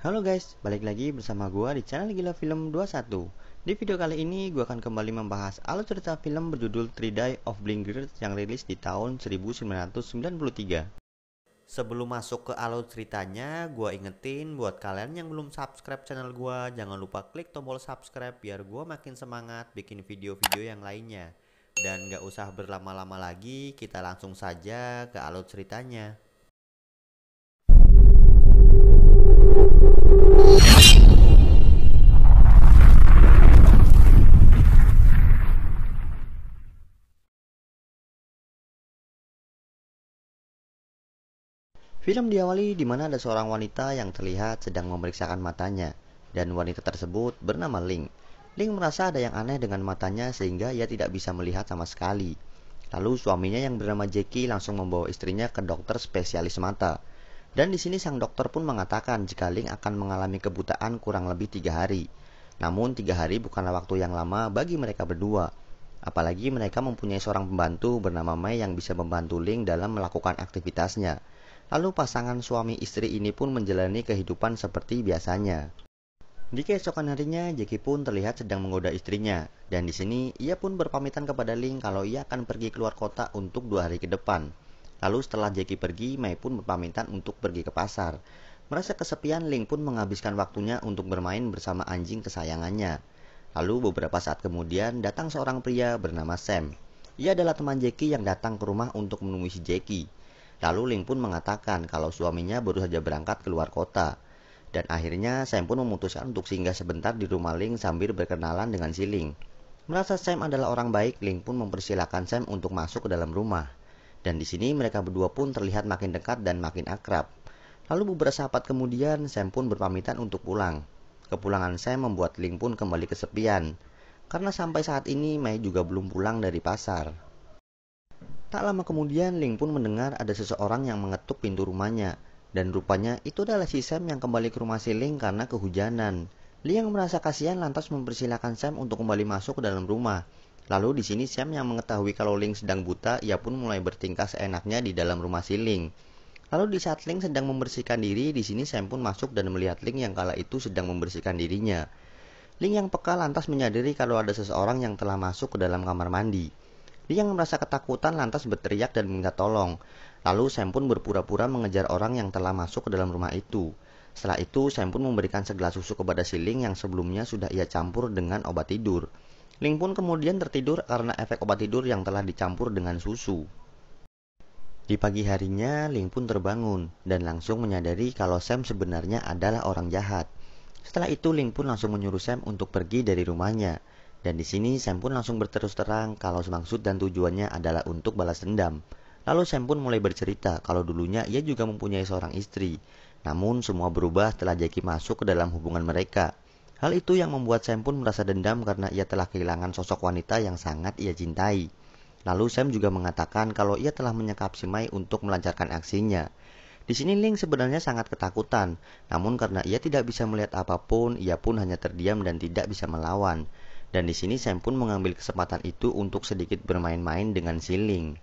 Halo guys, balik lagi bersama gua di channel Gila Film 21 Di video kali ini gua akan kembali membahas alur cerita film berjudul Three Day of Blingers yang rilis di tahun 1993 Sebelum masuk ke alur ceritanya, gua ingetin buat kalian yang belum subscribe channel gua jangan lupa klik tombol subscribe biar gua makin semangat bikin video-video yang lainnya Dan gak usah berlama-lama lagi, kita langsung saja ke alur ceritanya Film diawali di mana ada seorang wanita yang terlihat sedang memeriksakan matanya, dan wanita tersebut bernama Ling. Ling merasa ada yang aneh dengan matanya sehingga ia tidak bisa melihat sama sekali. Lalu suaminya yang bernama Jackie langsung membawa istrinya ke dokter spesialis mata. Dan di sini sang dokter pun mengatakan jika Ling akan mengalami kebutaan kurang lebih tiga hari. Namun tiga hari bukanlah waktu yang lama bagi mereka berdua. Apalagi mereka mempunyai seorang pembantu bernama Mei yang bisa membantu Ling dalam melakukan aktivitasnya. Lalu pasangan suami istri ini pun menjalani kehidupan seperti biasanya. Di keesokan harinya, Jackie pun terlihat sedang menggoda istrinya, dan di sini ia pun berpamitan kepada Ling kalau ia akan pergi keluar kota untuk dua hari ke depan. Lalu setelah Jackie pergi, Mei pun berpamitan untuk pergi ke pasar. Merasa kesepian, Ling pun menghabiskan waktunya untuk bermain bersama anjing kesayangannya. Lalu beberapa saat kemudian datang seorang pria bernama Sam. Ia adalah teman Jackie yang datang ke rumah untuk menemui si Jackie. Lalu Ling pun mengatakan kalau suaminya baru saja berangkat keluar kota. Dan akhirnya Sam pun memutuskan untuk singgah sebentar di rumah Ling sambil berkenalan dengan si Ling. Merasa Sam adalah orang baik, Ling pun mempersilahkan Sam untuk masuk ke dalam rumah. Dan di sini mereka berdua pun terlihat makin dekat dan makin akrab. Lalu beberapa saat kemudian, Sam pun berpamitan untuk pulang. Kepulangan Sam membuat Ling pun kembali kesepian. Karena sampai saat ini Mei juga belum pulang dari pasar. Tak lama kemudian, Ling pun mendengar ada seseorang yang mengetuk pintu rumahnya. Dan rupanya itu adalah si Sam yang kembali ke rumah si Ling karena kehujanan. Liang merasa kasihan lantas mempersilahkan Sam untuk kembali masuk ke dalam rumah. Lalu di sini Sam yang mengetahui kalau Ling sedang buta, ia pun mulai bertingkah seenaknya di dalam rumah si Ling. Lalu di saat Ling sedang membersihkan diri, di sini Sam pun masuk dan melihat Ling yang kala itu sedang membersihkan dirinya. Ling yang peka lantas menyadari kalau ada seseorang yang telah masuk ke dalam kamar mandi. Dia merasa ketakutan lantas berteriak dan minta tolong. Lalu Sam pun berpura-pura mengejar orang yang telah masuk ke dalam rumah itu. Setelah itu, Sam pun memberikan segelas susu kepada si Ling yang sebelumnya sudah ia campur dengan obat tidur. Ling pun kemudian tertidur karena efek obat tidur yang telah dicampur dengan susu. Di pagi harinya, Ling pun terbangun dan langsung menyadari kalau Sam sebenarnya adalah orang jahat. Setelah itu, Ling pun langsung menyuruh Sam untuk pergi dari rumahnya. Dan di sini Sam pun langsung berterus terang kalau maksud dan tujuannya adalah untuk balas dendam. Lalu Sam pun mulai bercerita kalau dulunya ia juga mempunyai seorang istri. Namun semua berubah setelah Jackie masuk ke dalam hubungan mereka. Hal itu yang membuat Sam pun merasa dendam karena ia telah kehilangan sosok wanita yang sangat ia cintai. Lalu Sam juga mengatakan kalau ia telah menyekap si Mai untuk melancarkan aksinya. Di sini Link sebenarnya sangat ketakutan, namun karena ia tidak bisa melihat apapun, ia pun hanya terdiam dan tidak bisa melawan. Dan di sini Sam pun mengambil kesempatan itu untuk sedikit bermain-main dengan si Ling.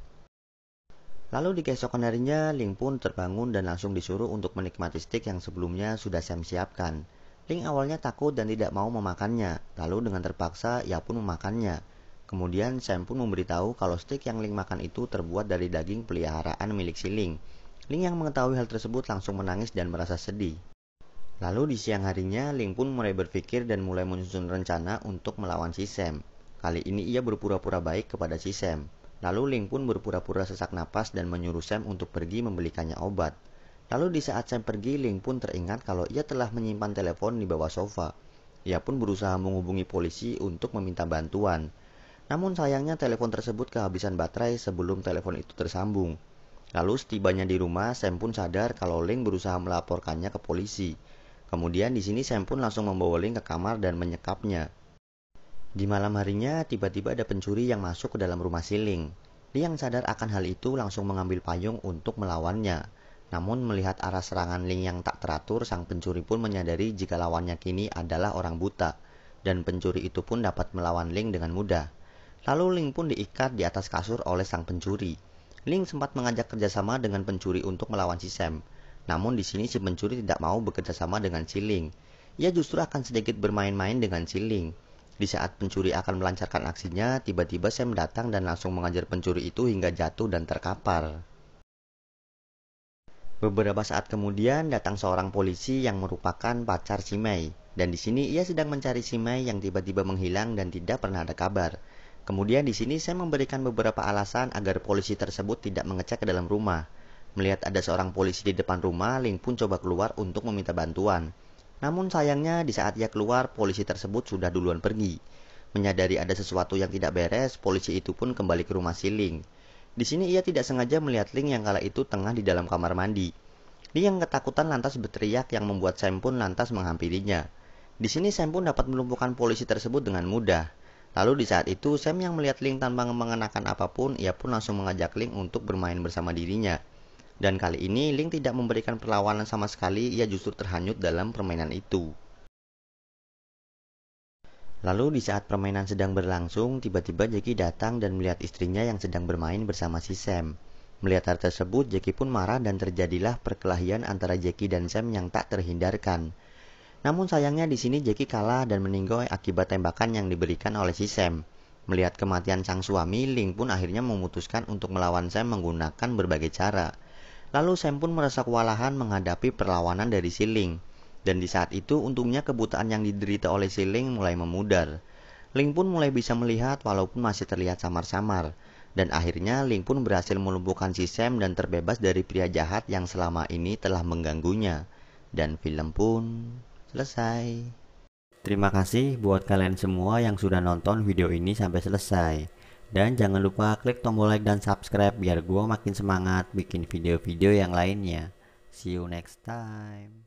Lalu di keesokan harinya, Ling pun terbangun dan langsung disuruh untuk menikmati stik yang sebelumnya sudah Sam siapkan. Ling awalnya takut dan tidak mau memakannya, lalu dengan terpaksa ia pun memakannya. Kemudian Sam pun memberitahu kalau stik yang Ling makan itu terbuat dari daging peliharaan milik si Ling Ling yang mengetahui hal tersebut langsung menangis dan merasa sedih. Lalu di siang harinya, Ling pun mulai berpikir dan mulai menyusun rencana untuk melawan si Sam. Kali ini ia berpura-pura baik kepada si Sam. Lalu Ling pun berpura-pura sesak napas dan menyuruh Sam untuk pergi membelikannya obat. Lalu di saat Sam pergi, Ling pun teringat kalau ia telah menyimpan telepon di bawah sofa. Ia pun berusaha menghubungi polisi untuk meminta bantuan. Namun sayangnya telepon tersebut kehabisan baterai sebelum telepon itu tersambung. Lalu setibanya di rumah, Sam pun sadar kalau Ling berusaha melaporkannya ke polisi. Kemudian di sini Sam pun langsung membawa Link ke kamar dan menyekapnya. Di malam harinya, tiba-tiba ada pencuri yang masuk ke dalam rumah Siling. Dia yang sadar akan hal itu langsung mengambil payung untuk melawannya. Namun melihat arah serangan Link yang tak teratur, sang pencuri pun menyadari jika lawannya kini adalah orang buta. Dan pencuri itu pun dapat melawan Link dengan mudah. Lalu Link pun diikat di atas kasur oleh sang pencuri. Link sempat mengajak kerjasama dengan pencuri untuk melawan si Sam. Namun di sini si pencuri tidak mau bekerja sama dengan Ciling. Ia justru akan sedikit bermain-main dengan Ciling. Di saat pencuri akan melancarkan aksinya, tiba-tiba Sam datang dan langsung mengajar pencuri itu hingga jatuh dan terkapar. Beberapa saat kemudian datang seorang polisi yang merupakan pacar si Mei dan di sini ia sedang mencari si Mei yang tiba-tiba menghilang dan tidak pernah ada kabar. Kemudian di sini saya memberikan beberapa alasan agar polisi tersebut tidak mengecek ke dalam rumah. Melihat ada seorang polisi di depan rumah, Ling pun coba keluar untuk meminta bantuan. Namun sayangnya di saat ia keluar, polisi tersebut sudah duluan pergi. Menyadari ada sesuatu yang tidak beres, polisi itu pun kembali ke rumah si Ling. Di sini ia tidak sengaja melihat Ling yang kala itu tengah di dalam kamar mandi. Ling yang ketakutan lantas berteriak yang membuat Sam pun lantas menghampirinya. Di sini Sam pun dapat melumpuhkan polisi tersebut dengan mudah. Lalu di saat itu Sam yang melihat Ling tanpa mengenakan apapun, ia pun langsung mengajak Ling untuk bermain bersama dirinya. Dan kali ini Link tidak memberikan perlawanan sama sekali, ia justru terhanyut dalam permainan itu. Lalu di saat permainan sedang berlangsung, tiba-tiba Jackie datang dan melihat istrinya yang sedang bermain bersama si Sam. Melihat hal tersebut, Jackie pun marah dan terjadilah perkelahian antara Jackie dan Sam yang tak terhindarkan. Namun sayangnya di sini Jackie kalah dan meninggal akibat tembakan yang diberikan oleh si Sam. Melihat kematian sang suami, Link pun akhirnya memutuskan untuk melawan Sam menggunakan berbagai cara. Lalu Sam pun merasa kewalahan menghadapi perlawanan dari Siling. Dan di saat itu untungnya kebutaan yang diderita oleh Siling mulai memudar. Ling pun mulai bisa melihat walaupun masih terlihat samar-samar. Dan akhirnya Ling pun berhasil melumpuhkan si Sam dan terbebas dari pria jahat yang selama ini telah mengganggunya. Dan film pun selesai. Terima kasih buat kalian semua yang sudah nonton video ini sampai selesai. Dan jangan lupa klik tombol like dan subscribe biar gue makin semangat bikin video-video yang lainnya. See you next time.